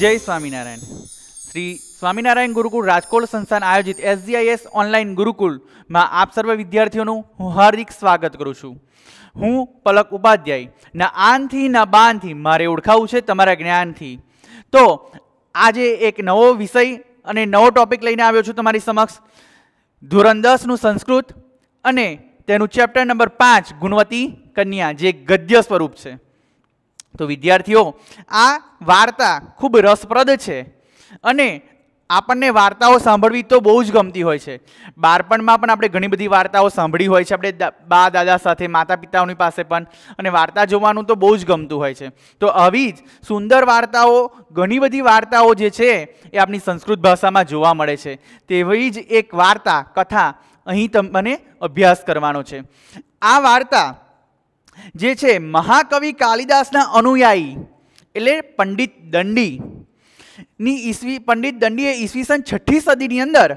જય સ્વામિનારાયણ શ્રી સ્વામિનારાયણ ગુરુકુળ રાજકોટ સંસ્થાન આયોજિત એસજીઆઈએસ ઓનલાઈન ગુરુકુળમાં આપ સર્વ વિદ્યાર્થીઓનું હું હાર્દિક સ્વાગત કરું છું હું પલક ઉપાધ્યાય ના આનથી ના બાનથી મારે ઓળખાવું છે તમારા જ્ઞાનથી તો આજે એક નવો વિષય અને નવો ટોપિક લઈને આવ્યો છું તમારી સમક્ષ ધોરણ દસનું સંસ્કૃત અને તેનું ચેપ્ટર નંબર પાંચ ગુણવતી કન્યા જે ગદ્ય સ્વરૂપ છે તો વિદ્યાર્થીઓ આ વાર્તા ખૂબ રસપ્રદ છે અને આપણને વાર્તાઓ સાંભળવી તો બહુ જ ગમતી હોય છે બાળપણમાં પણ આપણે ઘણી બધી વાર્તાઓ સાંભળી હોય છે આપણે બા દાદા સાથે માતા પિતાઓની પાસે પણ અને વાર્તા જોવાનું તો બહુ જ ગમતું હોય છે તો આવી જ સુંદર વાર્તાઓ ઘણી બધી વાર્તાઓ જે છે એ આપણી સંસ્કૃત ભાષામાં જોવા મળે છે તેવી જ એક વાર્તા કથા અહીં તમને અભ્યાસ કરવાનો છે આ વાર્તા જે છે મહાકવિ કાલિદાસના અનુયાયી એટલે પંડિત દંડી ની ઈસવી પંડિત દંડીએ ઈસવીસન છઠ્ઠી સદીની અંદર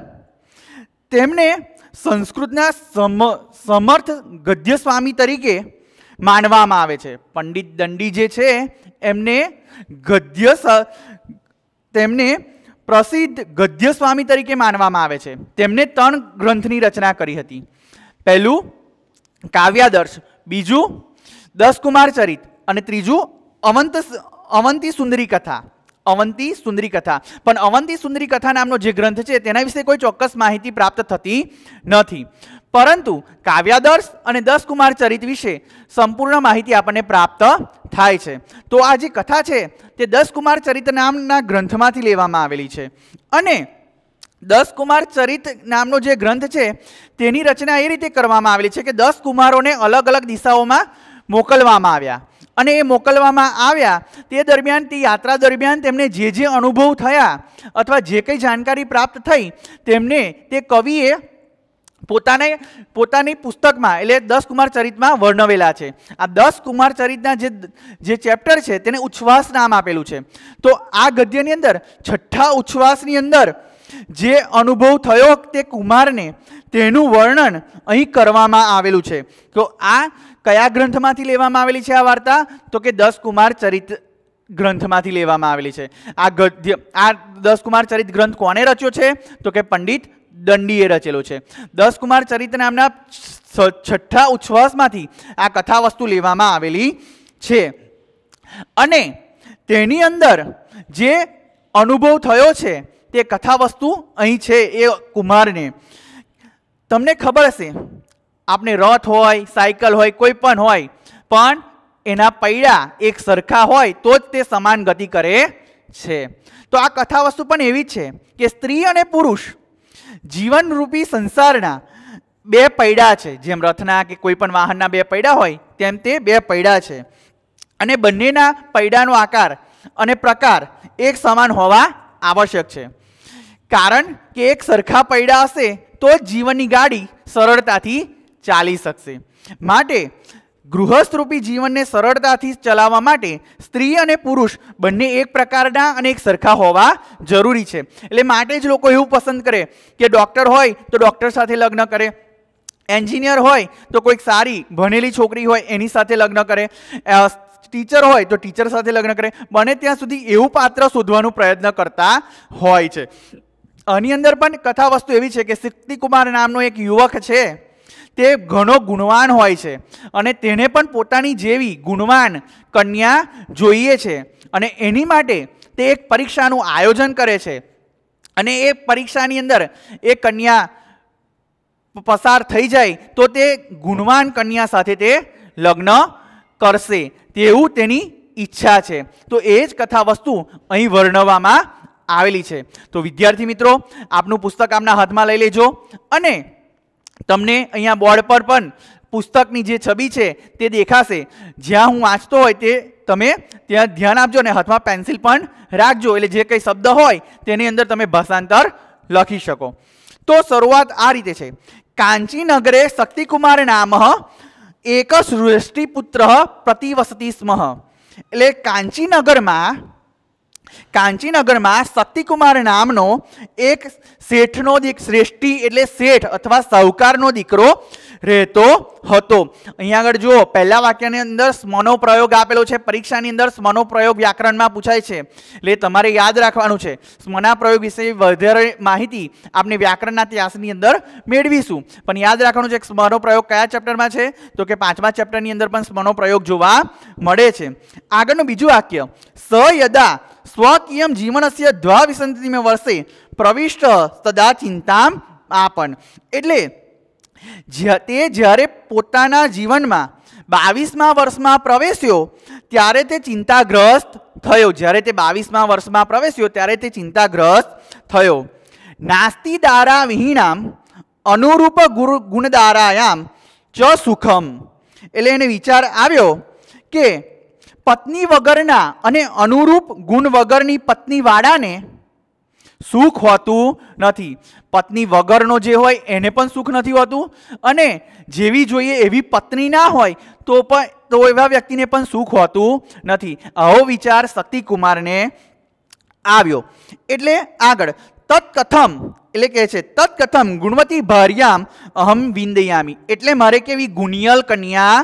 તેમને સંસ્કૃતના સમ સમર્થ ગદ્યસ્વામી તરીકે માનવામાં આવે છે પંડિત દંડી જે છે એમને ગદ્ય તેમને પ્રસિદ્ધ ગદ્યસ્વામી તરીકે માનવામાં આવે છે તેમણે ત્રણ ગ્રંથની રચના કરી હતી પહેલું કાવ્યાદર્શ બીજું દસ કુમાર ચરિત અને ત્રીજું અવંત અવંતી સુંદરી કથા અવંતી સુંદરી કથા પણ અવંતી સુંદરી કથા નામનો જે ગ્રંથ છે તેના વિશે કોઈ ચોક્કસ માહિતી પ્રાપ્ત થતી નથી પરંતુ કાવ્યાદર્શ અને દસ કુમાર ચરિત વિશે સંપૂર્ણ માહિતી આપણને પ્રાપ્ત થાય છે તો આ જે કથા છે તે દસ કુમાર ચરિત નામના ગ્રંથમાંથી લેવામાં આવેલી છે અને દસ કુમાર ચરિત નામનો જે ગ્રંથ છે તેની રચના એ રીતે કરવામાં આવેલી છે કે દસ કુમારોને અલગ અલગ દિશાઓમાં મોકલવામાં આવ્યા અને એ મોકલવામાં આવ્યા તે દરમિયાન તે યાત્રા દરમિયાન તેમને જે જે અનુભવ થયા અથવા જે કંઈ જાણકારી પ્રાપ્ત થઈ તેમને તે કવિએ પોતાને પોતાની પુસ્તકમાં એટલે દસ કુમાર ચરિતમાં વર્ણવેલા છે આ દસ કુમાર ચરિતના જે જે ચેપ્ટર છે તેને ઉચ્છવાસ નામ આપેલું છે તો આ ગદ્યની અંદર છઠ્ઠા ઉચ્છવાસની અંદર જે અનુભવ થયો તે કુમારને તેનું વર્ણન અહીં કરવામાં આવેલું છે તો આ કયા ગ્રંથમાંથી લેવામાં આવેલી છે આ વાર્તા તો કે દસ કુમાર ચરિત ગ્રંથમાંથી લેવામાં આવેલી છે આ ગદ્ય આ દસ કુમાર ચરિત ગ્રંથ કોણે રચ્યો છે તો કે પંડિત દંડીએ રચેલો છે દસ કુમાર ચરિત્ર નામના છઠ્ઠા ઉચ્છવાસમાંથી આ કથા વસ્તુ લેવામાં આવેલી છે અને તેની અંદર જે અનુભવ થયો છે તે કથા વસ્તુ અહીં છે એ કુમારને તમને ખબર હશે આપણે રથ હોય સાયકલ હોય કોઈ પણ હોય પણ એના પૈડા એક સરખા હોય તો જ તે સમાન ગતિ કરે છે તો આ કથા વસ્તુ પણ એવી છે કે સ્ત્રી અને પુરુષ જીવનરૂપી સંસારના બે પૈડા છે જેમ રથના કે કોઈ પણ વાહનના બે પૈડા હોય તેમ તે બે પૈડા છે અને બંનેના પૈડાનો આકાર અને પ્રકાર એક સમાન હોવા આવશ્યક છે કારણ કે એક સરખા પૈડા હશે તો જ જીવનની ગાડી સરળતાથી ચાલી શકશે માટે ગૃહસ્થરૂપી જીવનને સરળતાથી ચલાવવા માટે સ્ત્રી અને પુરુષ બંને એક પ્રકારના અને એક સરખા હોવા જરૂરી છે એટલે માટે જ લોકો એવું પસંદ કરે કે ડૉક્ટર હોય તો ડૉક્ટર સાથે લગ્ન કરે એન્જિનિયર હોય તો કોઈક સારી ભણેલી છોકરી હોય એની સાથે લગ્ન કરે ટીચર હોય તો ટીચર સાથે લગ્ન કરે બને ત્યાં સુધી એવું પાત્ર શોધવાનું પ્રયત્ન કરતા હોય છે આની અંદર પણ કથા વસ્તુ એવી છે કે શક્તિકુમાર નામનો એક યુવક છે તે ઘણો ગુણવાન હોય છે અને તેને પણ પોતાની જેવી ગુણવાન કન્યા જોઈએ છે અને એની માટે તે એક પરીક્ષાનું આયોજન કરે છે અને એ પરીક્ષાની અંદર એ કન્યા પસાર થઈ જાય તો તે ગુણવાન કન્યા સાથે તે લગ્ન કરશે તેવું તેની ઈચ્છા છે તો એ જ કથા વસ્તુ અહીં વર્ણવવામાં આવેલી છે તો વિદ્યાર્થી મિત્રો આપનું પુસ્તક આપના હાથમાં લઈ લેજો અને તમને અહીંયા બોર્ડ પર પણ પુસ્તકની જે છબી છે તે દેખાશે જ્યાં હું વાંચતો હોય તે તમે ત્યાં ધ્યાન આપજો અને હાથમાં પેન્સિલ પણ રાખજો એટલે જે કંઈ શબ્દ હોય તેની અંદર તમે ભાષાંતર લખી શકો તો શરૂઆત આ રીતે છે કાંચીનગરે શક્તિકુમાર નામ એક સૃષ્ટિપુત્ર પ્રતિવસતી સ્મ એટલે કાંચીનગરમાં કાંચીનગરમાં શક્તિકુમાર નામનો એક શેઠનો દીક શ્રેષ્ઠી એટલે શેઠ અથવા સાહુકારનો દીકરો રહેતો હતો અહીંયા આગળ જુઓ પહેલા વાક્યની અંદર સ્મનો પ્રયોગ આપેલો છે પરીક્ષાની અંદર સ્મનોપ્રયોગ વ્યાકરણમાં પૂછાય છે એટલે તમારે યાદ રાખવાનું છે સ્મના પ્રયોગ વિશે વધારે માહિતી આપણે વ્યાકરણના ત્યાસની અંદર મેળવીશું પણ યાદ રાખવાનું છે કે સ્મનો પ્રયોગ કયા ચેપ્ટરમાં છે તો કે પાંચમા ચેપ્ટરની અંદર પણ સ્મનો પ્રયોગ જોવા મળે છે આગળનું બીજું વાક્ય સ યદા સ્વકીયમ જીવનસ્ય ધ્વા વિસંતિમે વર્ષે પ્રવિષ્ટ સદા ચિંતામ આપણ એટલે તે જ્યારે પોતાના જીવનમાં બાવીસમા વર્ષમાં પ્રવેશ્યો ત્યારે તે ચિંતાગ્રસ્ત થયો જ્યારે તે બાવીસમા વર્ષમાં પ્રવેશ્યો ત્યારે તે ચિંતાગ્રસ્ત થયો નાસ્તિ દારા વિહીણામ અનુરૂપ ગુરુ ગુણદારાયામ ચ સુખમ એટલે એને વિચાર આવ્યો કે પત્ની વગરના અને અનુરૂપ ગુણ વગરની પત્નીવાળાને સુખ હોતું નથી પત્ની વગરનો જે હોય એને પણ સુખ નથી હોતું અને જેવી જોઈએ એવી પત્ની ના હોય તો પણ તો એવા વ્યક્તિને પણ સુખ હોતું નથી આવો વિચાર શક્તિકુમારને આવ્યો એટલે આગળ તત્કથમ એટલે કહે છે તત્કથમ ગુણવતી ભાર્યામ અહમ વિંદયામી એટલે મારે કેવી ગુનિયલ કન્યા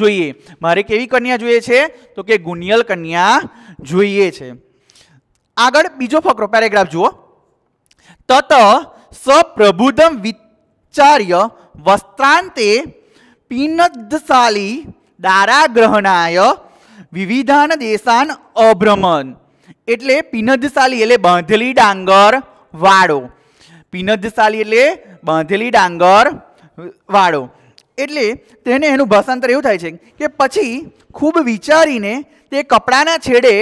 જોઈએ મારે કેવી કન્યા જોઈએ છે તો કે ગુનિયલ કન્યા જોઈએ છે આગળ બીજો ફકરો પેરેગ્રાફ જુઓ તત સપ્રબુધમ વિચાર્ય વસ્ત્રાંતે પિનદશાલી દારાગ્રહણાય વિવિધાન દેશાન અભ્રમન એટલે પિનદશાલી એટલે બાંધેલી ડાંગર વાળો પિનદશાલી એટલે બાંધેલી ડાંગર વાળો એટલે તેને એનું ભાષાંતર એવું થાય છે કે પછી ખૂબ વિચારીને તે કપડાના છેડે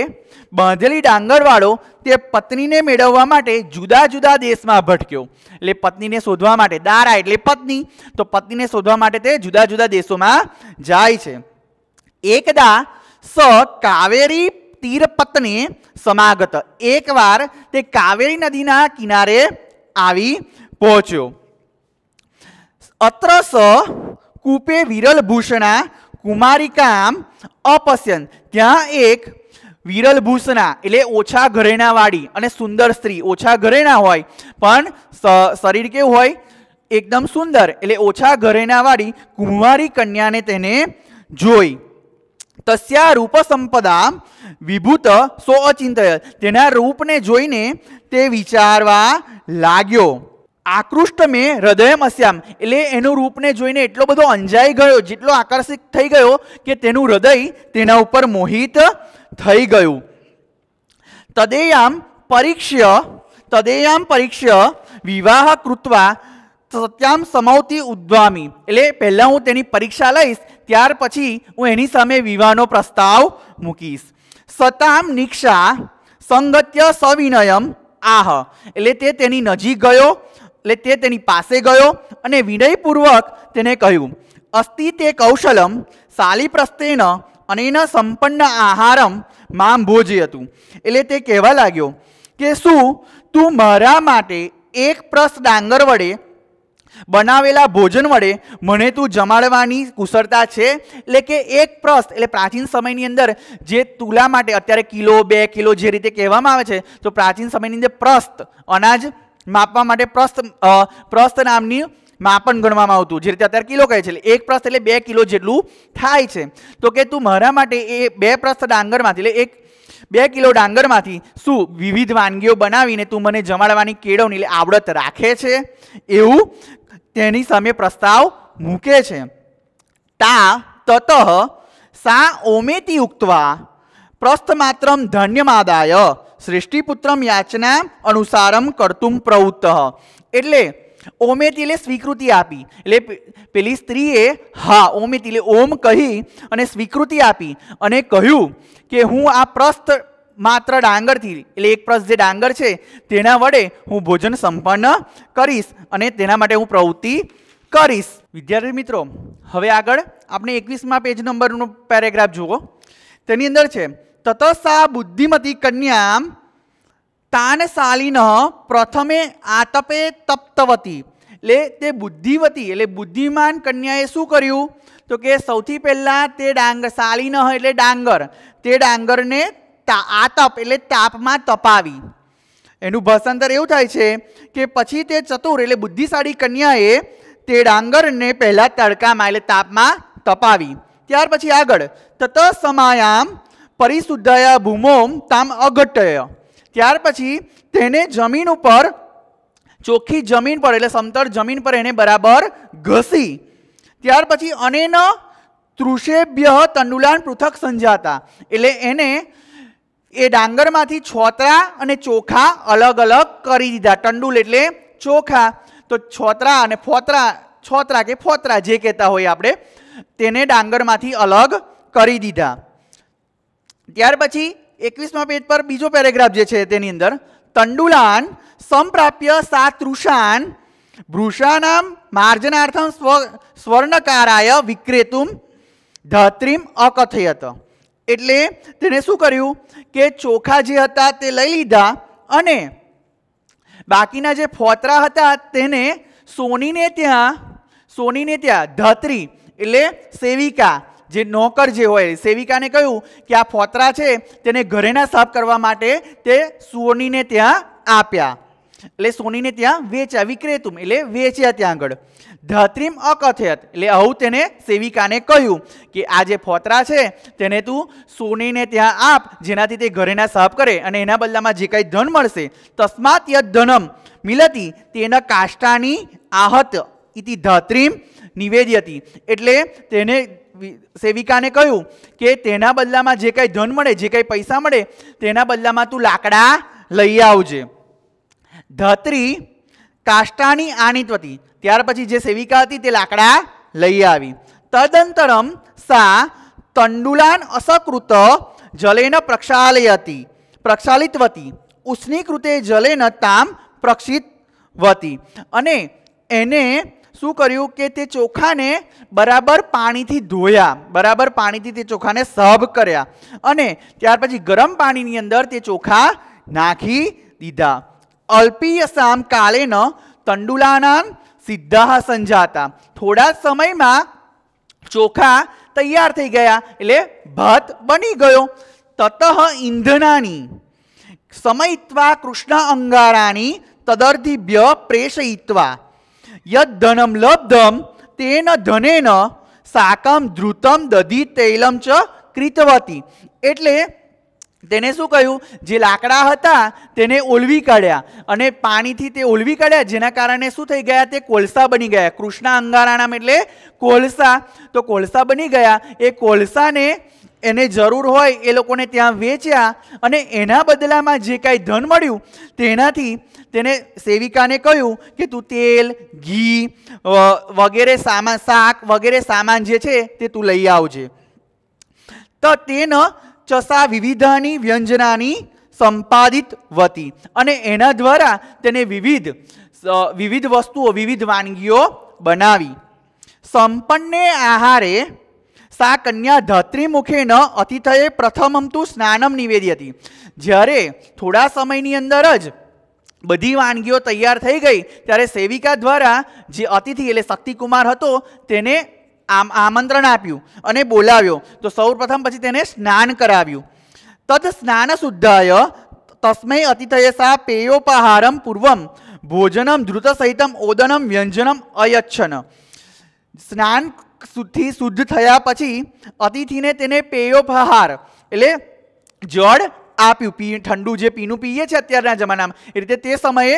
બાંધેલી ડાંગરવાળો તે પત્નીને મેળવવા માટે જુદા જુદા દેશમાં ભટક્યો એટલે પત્નીને શોધવા માટે દારા એટલે પત્ની તો પત્નીને શોધવા માટે તે જુદા જુદા દેશોમાં જાય છે એકદા સ કાવેરી તીર સમાગત એકવાર તે કાવેરી નદીના કિનારે આવી પહોંચ્યો અત્ર સ કૂપે વિરલ ભૂષણા કુમારિકામ અપસ્યન ત્યાં એક વિરલભૂષણા એટલે ઓછા ઘરેણાવાળી અને સુંદર સ્ત્રી ઓછા ઘરેણા હોય પણ શરીર કેવું હોય એકદમ સુંદર એટલે ઓછા ઘરેણાવાળી કુંવારી કન્યાને તેને જોઈ તસ્યા રૂપ સંપદા વિભૂત સો અચિંતય તેના રૂપને જોઈને તે વિચારવા લાગ્યો આકૃષ્ટ મેં હૃદયમસ્યામ એટલે એનું રૂપને જોઈને એટલો બધો અંજાઈ ગયો જેટલો આકર્ષિત થઈ ગયો કે તેનું હૃદય તેના ઉપર મોહિત થઈ ગયું તદેયામ પરીક્ષ્ય તદેયામ પરીક્ષ્ય વિવાહ કૃત્વા સત્યામ સમાવતી ઉદ્વામી એટલે પહેલાં હું તેની પરીક્ષા લઈશ ત્યાર પછી હું એની સામે વિવાહનો પ્રસ્તાવ મૂકીશ સતામ નિક્ષા સંગત્ય સવિનયમ આહ એટલે તે તેની નજીક ગયો એટલે તે તેની પાસે ગયો અને વિનયપૂર્વક તેને કહ્યું અસ્તિ તે કૌશલમ સાલિપ્રસ્તેન અનેન સંપન્ન આહારમ માં ભોજી હતું એટલે તે કહેવા લાગ્યો કે શું તું મારા માટે એક પ્રસ ડાંગર વડે બનાવેલા ભોજન વડે મને તું જમાડવાની કુશળતા છે એટલે કે એક પ્રસ્ત એટલે પ્રાચીન સમયની અંદર જે તુલા માટે અત્યારે કિલો બે કિલો જે રીતે કહેવામાં આવે છે તો પ્રાચીન સમયની અંદર પ્રસ્ત અનાજ માપવા માટે પ્રસ્થ પ્રસ્થ નામની માપન ગણવામાં આવતું જે રીતે અત્યારે કિલો કહે છે એટલે એક પ્રસ્ત એટલે બે કિલો જેટલું થાય છે તો કે તું મારા માટે એ બે પ્રસ્થ ડાંગરમાંથી એટલે એક બે કિલો ડાંગરમાંથી શું વિવિધ વાનગીઓ બનાવીને તું મને જમાડવાની કેળવણી એટલે આવડત રાખે છે એવું તેની સામે પ્રસ્તાવ મૂકે છે તા તતઃ સા ઓમેતી ઉક્તવા પ્રસ્થમાત્રમ ધન્યમાદાય શ્રેષ્ઠીપુત્રમ યાચના અનુસારમ કર્તુમ પ્રવૃત્ત એટલે ઓમેતિલે સ્વીકૃતિ આપી એટલે પેલી સ્ત્રીએ હા ઓમેતિલે ઓમ કહી અને સ્વીકૃતિ આપી અને કહ્યું કે હું આ પ્રસ્થ માત્ર ડાંગરથી એટલે એક પ્રસ્થ જે ડાંગર છે તેના વડે હું ભોજન સંપન્ન કરીશ અને તેના માટે હું પ્રવૃત્તિ કરીશ વિદ્યાર્થી મિત્રો હવે આગળ આપણે એકવીસમાં પેજ નંબરનો પેરેગ્રાફ જુઓ તેની અંદર છે તતસા બુદ્ધિમતી કન્યા તાનશાલીન પ્રથમે આતપે તપ્તવતી એટલે તે બુદ્ધિવતી એટલે બુદ્ધિમાન કન્યાએ શું કર્યું તો કે સૌથી પહેલાં તે ડાંગર શાલીન એટલે ડાંગર તે ડાંગરને આતપ એટલે તાપમાં તપાવી એનું ભાષાંતર એવું થાય છે કે પછી તે ચતુર એટલે બુદ્ધિશાળી કન્યાએ તે ડાંગરને પહેલાં તડકામાં એટલે તાપમાં તપાવી ત્યાર પછી આગળ તત સમાયામ પરિશુદ્ધયા ભૂમોમ તામ અઘટય ત્યાર પછી તેને જમીન ઉપર ચોખ્ખી જમીન પર એટલે સમતળ જમીન પર એને બરાબર ઘસી ત્યાર પછી અનેન તૃષેભ્ય તંડુલાન પૃથક સંજાતા એટલે એને એ ડાંગરમાંથી છોતરા અને ચોખા અલગ અલગ કરી દીધા તંડુલ એટલે ચોખા તો છોતરા અને ફોતરા છોતરા કે ફોતરા જે કહેતા હોય આપણે તેને ડાંગરમાંથી અલગ કરી દીધા ત્યાર પછી એકવીસમા પેજ પર બીજો પેરેગ્રાફ જે છે તેની અંદર તંડુલાન સંપ્રાપ્ય સાતૃષાન વૃષાનામ માર્જનાર્થમ સ્વ સ્વર્ણકારાય વિક્રેતુમ ધાત્રીમ અકથયત એટલે તેણે શું કર્યું કે ચોખા જે હતા તે લઈ લીધા અને બાકીના જે ફોતરા હતા તેને સોનીને ત્યાં સોનીને ત્યાં ધાત્રી એટલે સેવિકા જે નોકર જે હોય સેવિકાને કહ્યું કે આ ફોતરા છે તેને ઘરેના સાફ કરવા માટે તે સોનીને ત્યાં આપ્યા એટલે સોનીને ત્યાં વેચ્યા વિક્રેતું એટલે વેચ્યા ત્યાં આગળ ધાત્રીમ અકથયત એટલે આવું તેને સેવિકાને કહ્યું કે આ જે ફોતરા છે તેને તું સોનીને ત્યાં આપ જેનાથી તે ઘરેના સાફ કરે અને એના બદલામાં જે કાંઈ ધન મળશે તસ્માત યદ ધનમ મિલતી તેના કાષ્ટાની આહત ઇતિ ધાત્રીમ હતી એટલે તેને સેવિકાને કહ્યું કે તેના બદલામાં જે કાંઈ ધન મળે જે કાંઈ પૈસા મળે તેના બદલામાં તું લાકડા લઈ આવજે ધત્રી કાષ્ટાની આનીત હતી ત્યાર પછી જે સેવિકા હતી તે લાકડા લઈ આવી તદંતરમ સા તંડુલાન અસકૃત જલેન હતી પ્રક્ષાલિત પ્રક્ષાલિતવતી ઉષ્ણીકૃતે જલેન તામ પ્રક્ષિત વતી અને એને શું કર્યું કે તે ચોખાને બરાબર પાણીથી ધોયા બરાબર પાણીથી તે ચોખાને સબ કર્યા અને ત્યાર પછી ગરમ પાણીની અંદર તે ચોખા નાખી દીધા અલ્પીય સામ કાલેન તંડુલાના સિદ્ધા સંજાતા થોડા સમયમાં ચોખા તૈયાર થઈ ગયા એટલે ભાત બની ગયો તતઃ ઈંધનાની સમયિત્વા કૃષ્ણ અંગારાની તદર્ધિભ્ય પ્રેષયિત્વા યદ્ધનમ લબ્ધમ તેન ધનેન સાકમ ધ્રુતમ દધી તૈલમ ચ કૃતવતી એટલે તેને શું કહ્યું જે લાકડા હતા તેને ઓલવી કાઢ્યા અને પાણીથી તે ઓલવી કાઢ્યા જેના કારણે શું થઈ ગયા તે કોલસા બની ગયા કૃષ્ણ અંગારાણામ એટલે કોલસા તો કોલસા બની ગયા એ કોલસાને એને જરૂર હોય એ લોકોને ત્યાં વેચ્યા અને એના બદલામાં જે કાંઈ ધન મળ્યું તેનાથી તેને સેવિકાને કહ્યું કે તું તેલ ઘી વગેરે સામાન શાક વગેરે સામાન જે છે તે તું લઈ આવજે તો તેન ચસા વિવિધાની વ્યંજનાની સંપાદિત વતી અને એના દ્વારા તેને વિવિધ વિવિધ વસ્તુઓ વિવિધ વાનગીઓ બનાવી સંપન્ને આહારે સા કન્યા ધાત્રી મુખે ન અતિથયે પ્રથમ તું સ્નાનમ નિવેદી હતી જ્યારે થોડા સમયની અંદર જ બધી વાનગીઓ તૈયાર થઈ ગઈ ત્યારે સેવિકા દ્વારા જે અતિથિ એટલે શક્તિકુમાર હતો તેને આમ આમંત્રણ આપ્યું અને બોલાવ્યો તો સૌપ્રથમ પછી તેને સ્નાન કરાવ્યું તદ સ્નાન શુદ્ધાય તસ્મય અતિથય સા પેયોપહારમ પૂર્વમ ભોજનમ ધૃત સહિતમ ઓદનમ વ્યંજનમ અયચ્છન સ્નાન શુદ્ધિ શુદ્ધ થયા પછી અતિથિને તેને પેયોપહાર એટલે જળ આપ્યું પી ઠંડુ જે પીનું પીએ છે અત્યારના જમાનામાં એ રીતે તે સમયે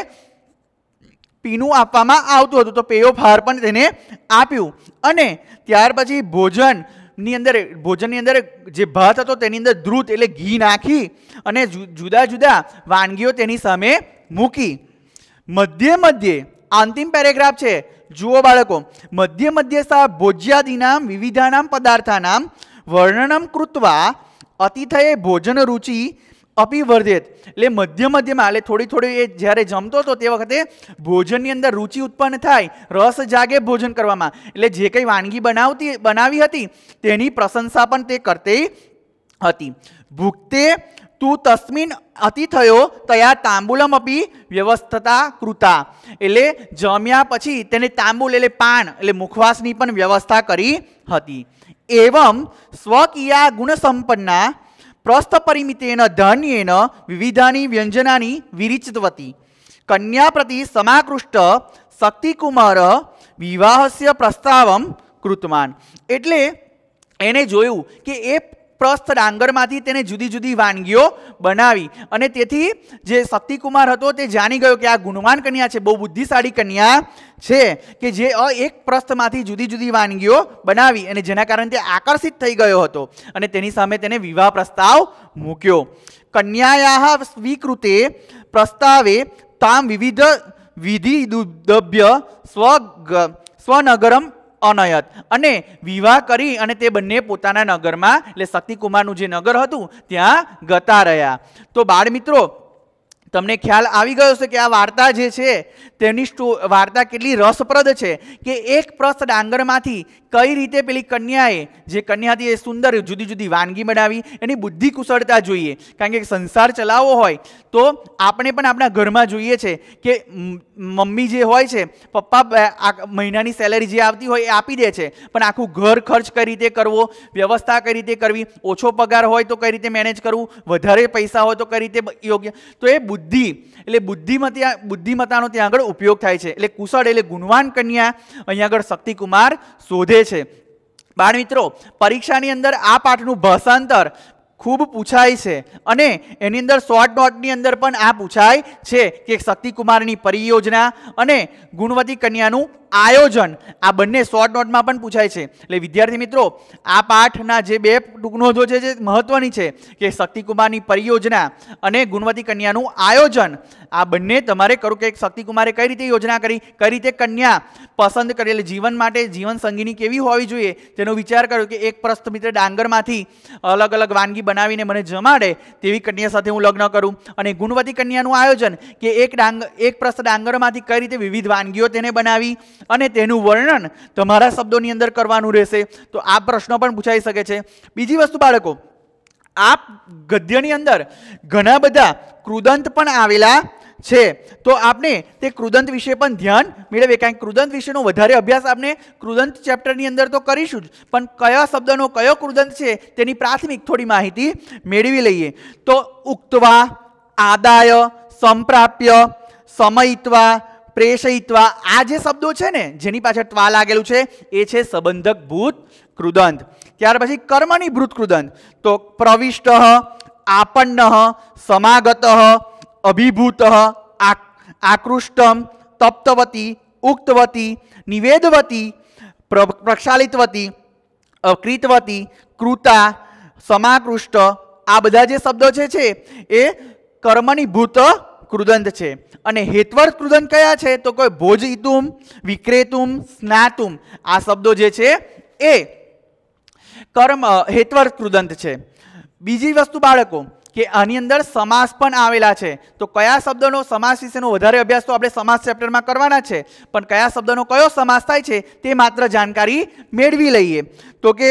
પીનું આપવામાં આવતું હતું તો પેયો ફાર પણ તેને આપ્યું અને ત્યાર પછી ભોજનની અંદર ભોજનની અંદર જે ભાત હતો તેની અંદર ધ્રુત એટલે ઘી નાખી અને જુદા જુદા વાનગીઓ તેની સામે મૂકી મધ્ય મધ્યે અંતિમ પેરેગ્રાફ છે જુઓ બાળકો મધ્ય મધ્ય સા ભોજ્યાદીનામ વિવિધાનામ પદાર્થાનામ વર્ણનમ કૃત્વા અતિથયે ભોજન રુચિ અપિવર્ધેત એટલે મધ્ય મધ્યમાં એટલે થોડી થોડી એ જ્યારે જમતો હતો તે વખતે ભોજનની અંદર રુચિ ઉત્પન્ન થાય રસ જાગે ભોજન કરવામાં એટલે જે કંઈ વાનગી બનાવતી બનાવી હતી તેની પ્રશંસા પણ તે કરતી હતી ભૂખતે તું તસ્મિન અતિ થયો તયા તાંબુલમ અપી વ્યવસ્થતા કૃતા એટલે જમ્યા પછી તેને તાંબુલ એટલે પાન એટલે મુખવાસની પણ વ્યવસ્થા કરી હતી એવમ સ્વકીયા ગુણસંપન્ના પ્રસ્થ પરિમિતેન ધન્યેન વિવિધાની વ્યંજનાની વિરિચિતવતી કન્યા પ્રતિ સમાકૃષ્ટ શક્તિકુમાર વિવાહસ્ય પ્રસ્તાવમ કૃતમાન એટલે એને જોયું કે એ પ્રસ્થ ડાંગરમાંથી તેને જુદી જુદી વાનગીઓ બનાવી અને તેથી જે શક્તિકુમાર હતો તે જાણી ગયો કે આ ગુણવાન કન્યા છે બહુ બુદ્ધિશાળી કન્યા છે કે જે અ એક પ્રસ્થમાંથી જુદી જુદી વાનગીઓ બનાવી અને જેના કારણે તે આકર્ષિત થઈ ગયો હતો અને તેની સામે તેને વિવાહ પ્રસ્તાવ મૂક્યો કન્યાયા સ્વીકૃતે પ્રસ્તાવે તામ વિવિધ વિધિ દુર્દભ્ય સ્વ સ્વનગરમ અનયત અને વિવાહ કરી અને તે બંને પોતાના નગરમાં એટલે શક્તિકુમારનું જે નગર હતું ત્યાં ગતા રહ્યા તો બાળમિત્રો મિત્રો તમને ખ્યાલ આવી ગયો છે કે આ વાર્તા જે છે તેની સ્ટો વાર્તા કેટલી રસપ્રદ છે કે એક પ્રસ્થ ડાંગરમાંથી કઈ રીતે પેલી કન્યાએ જે કન્યા હતી એ સુંદર જુદી જુદી વાનગી બનાવી એની બુદ્ધિ કુશળતા જોઈએ કારણ કે સંસાર ચલાવવો હોય તો આપણે પણ આપણા ઘરમાં જોઈએ છે કે મમ્મી જે હોય છે પપ્પા આ મહિનાની સેલરી જે આવતી હોય એ આપી દે છે પણ આખું ઘર ખર્ચ કઈ રીતે કરવો વ્યવસ્થા કઈ રીતે કરવી ઓછો પગાર હોય તો કઈ રીતે મેનેજ કરવું વધારે પૈસા હોય તો કઈ રીતે યોગ્ય તો એ બુદ્ધિ એટલે બુદ્ધિમાં ત્યાં બુદ્ધિમત્તાનો ત્યાં આગળ ઉપયોગ થાય છે એટલે કુશળ એટલે ગુણવાન કન્યા અહીંયા આગળ શક્તિકુમાર શોધે છે બાળ મિત્રો પરીક્ષાની અંદર આ પાઠનું ભાષાંતર ખૂબ પૂછાય છે અને એની અંદર શોર્ટ નોટની અંદર પણ આ પૂછાય છે કે શક્તિકુમારની પરિયોજના અને ગુણવતી કન્યાનું આયોજન આ બંને શોર્ટ નોટમાં પણ પૂછાય છે એટલે વિદ્યાર્થી મિત્રો આ પાઠના જે બે ટૂંકનોંધો છે જે મહત્ત્વની છે કે શક્તિકુમારની પરિયોજના અને ગુણવતી કન્યાનું આયોજન આ બંને તમારે કરો કે શક્તિકુમારે કઈ રીતે યોજના કરી કઈ રીતે કન્યા પસંદ કરેલ જીવન માટે જીવન સંગીની કેવી હોવી જોઈએ તેનો વિચાર કર્યો કે એક પ્રસ્થ મિત્ર ડાંગરમાંથી અલગ અલગ વાનગી બનાવીને મને જમાડે તેવી કન્યા સાથે હું લગ્ન કરું અને ગુણવતી કન્યાનું આયોજન કે એક ડાંગ એક પ્રસ્થ ડાંગરમાંથી કઈ રીતે વિવિધ વાનગીઓ તેને બનાવી અને તેનું વર્ણન તમારા શબ્દોની અંદર કરવાનું રહેશે તો આ પ્રશ્નો પણ પૂછાઈ શકે છે બીજી વસ્તુ બાળકો આ ગદ્યની અંદર ઘણા બધા કૃદંત પણ આવેલા છે તો આપણે તે કૃદંત વિશે પણ ધ્યાન મેળવીએ કારણ કે કૃદંત વિશેનો વધારે અભ્યાસ આપણે કૃદંત ચેપ્ટરની અંદર તો કરીશું જ પણ કયા શબ્દનો કયો કૃદંત છે તેની પ્રાથમિક થોડી માહિતી મેળવી લઈએ તો ઉક્તવા આદાય સંપ્રાપ્ય સમયિત્વા પ્રેષયિત્વા આ જે શબ્દો છે ને જેની પાછળ ત્વા લાગેલું છે એ છે સંબંધક ભૂત કૃદંત ત્યાર પછી કર્મની ભૂત કૃદંત તો પ્રવિષ્ટ આપન્ન સમાગત અભિભૂત આકૃષ્ટમ તપ્તવતી ઉક્તવતી નિવેદવતી પ્રક્ષાલિતવતી કૃતવતી કૃતા સમાકૃષ્ટ આ બધા જે શબ્દો છે છે એ કર્મની ભૂત કૃદંત છે અને હેતવર કૃદંત કયા છે તો કોઈ ભોજિતુમ વિક્રેતુમ સ્નાતુમ આ શબ્દો જે છે એ કર્મ હેતવર કૃદંત છે બીજી વસ્તુ બાળકો કે આની અંદર સમાસ પણ આવેલા છે તો કયા શબ્દનો સમાસ વિશેનો વધારે અભ્યાસ તો આપણે સમાસ ચેપ્ટરમાં કરવાના છે પણ કયા શબ્દનો કયો સમાસ થાય છે તે માત્ર જાણકારી મેળવી લઈએ તો કે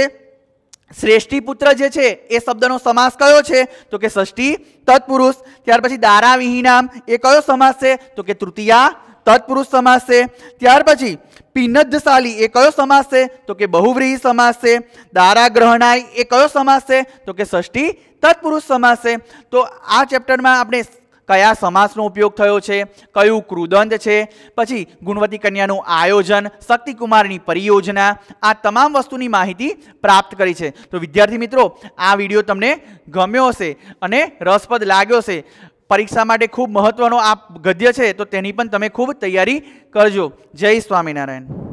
શ્રેષ્ઠી પુત્ર જે છે એ શબ્દનો સમાસ કયો છે તો કે ષષ્ઠી તત્પુરુષ ત્યાર પછી દારા વિહીનામ એ કયો સમાસ છે તો કે તૃતીયા તત્પુરુષ સમાસ છે ત્યાર પછી પિનદ્ધશાલી એ કયો સમાસ છે તો કે બહુવ્રીહી સમાસ છે દારાગ્રહણાય એ કયો સમાસ છે તો કે ષષ્ઠી તત્પુરુષ સમાસ છે તો આ ચેપ્ટરમાં આપણે કયા સમાસનો ઉપયોગ થયો છે કયું કૃદંત છે પછી ગુણવતી કન્યાનું આયોજન શક્તિકુમારની પરિયોજના આ તમામ વસ્તુની માહિતી પ્રાપ્ત કરી છે તો વિદ્યાર્થી મિત્રો આ વિડીયો તમને ગમ્યો હશે અને રસપ્રદ લાગ્યો છે પરીક્ષા માટે ખૂબ મહત્ત્વનો આ ગદ્ય છે તો તેની પણ તમે ખૂબ તૈયારી કરજો જય સ્વામિનારાયણ